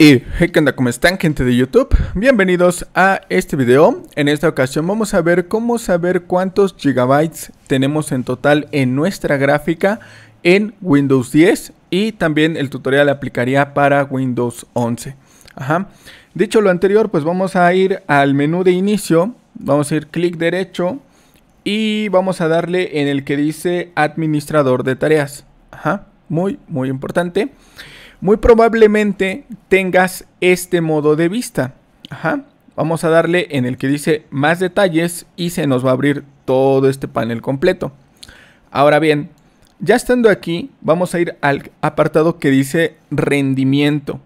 Y hey, ¿qué onda? ¿Cómo están gente de YouTube? Bienvenidos a este video. En esta ocasión vamos a ver cómo saber cuántos gigabytes tenemos en total en nuestra gráfica en Windows 10 y también el tutorial aplicaría para Windows 11. Dicho lo anterior, pues vamos a ir al menú de inicio, vamos a ir clic derecho y vamos a darle en el que dice administrador de tareas. Muy, muy importante muy probablemente tengas este modo de vista. Vamos a darle en el que dice más detalles y se nos va a abrir todo este panel completo. Ahora bien, ya estando aquí, vamos a ir al apartado que dice rendimiento.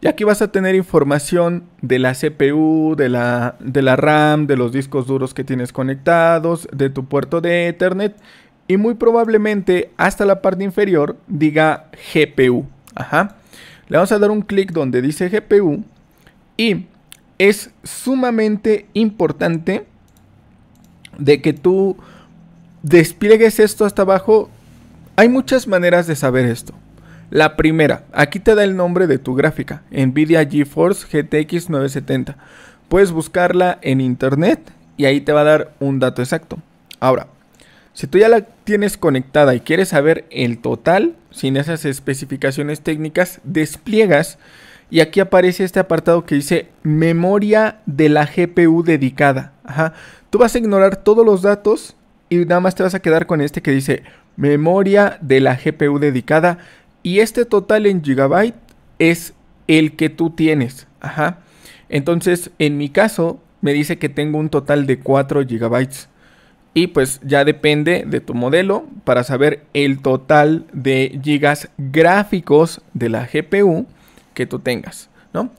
Y aquí vas a tener información de la CPU, de la, de la RAM, de los discos duros que tienes conectados, de tu puerto de Ethernet y muy probablemente hasta la parte inferior diga GPU. Ajá. Le vamos a dar un clic donde dice GPU y es sumamente importante de que tú despliegues esto hasta abajo. Hay muchas maneras de saber esto. La primera, aquí te da el nombre de tu gráfica, Nvidia GeForce GTX 970. Puedes buscarla en internet y ahí te va a dar un dato exacto. Ahora, si tú ya la tienes conectada y quieres saber el total, sin esas especificaciones técnicas, despliegas y aquí aparece este apartado que dice memoria de la GPU dedicada. Ajá. Tú vas a ignorar todos los datos y nada más te vas a quedar con este que dice memoria de la GPU dedicada y este total en gigabyte es el que tú tienes. Ajá. Entonces, en mi caso, me dice que tengo un total de 4 gigabytes. Y pues ya depende de tu modelo para saber el total de gigas gráficos de la GPU que tú tengas, ¿no?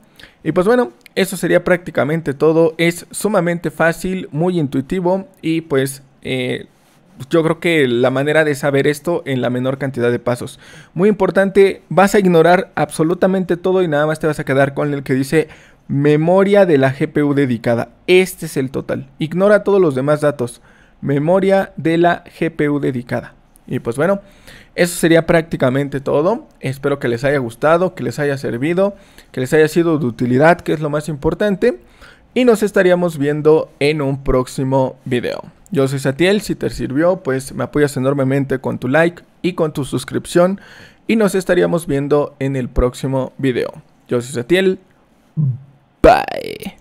Y pues bueno, eso sería prácticamente todo. Es sumamente fácil, muy intuitivo y pues eh, yo creo que la manera de saber esto en la menor cantidad de pasos. Muy importante, vas a ignorar absolutamente todo y nada más te vas a quedar con el que dice memoria de la GPU dedicada. Este es el total. Ignora todos los demás datos memoria de la GPU dedicada. Y pues bueno, eso sería prácticamente todo. Espero que les haya gustado, que les haya servido, que les haya sido de utilidad, que es lo más importante. Y nos estaríamos viendo en un próximo video. Yo soy Satiel, si te sirvió, pues me apoyas enormemente con tu like y con tu suscripción. Y nos estaríamos viendo en el próximo video. Yo soy Satiel. Bye.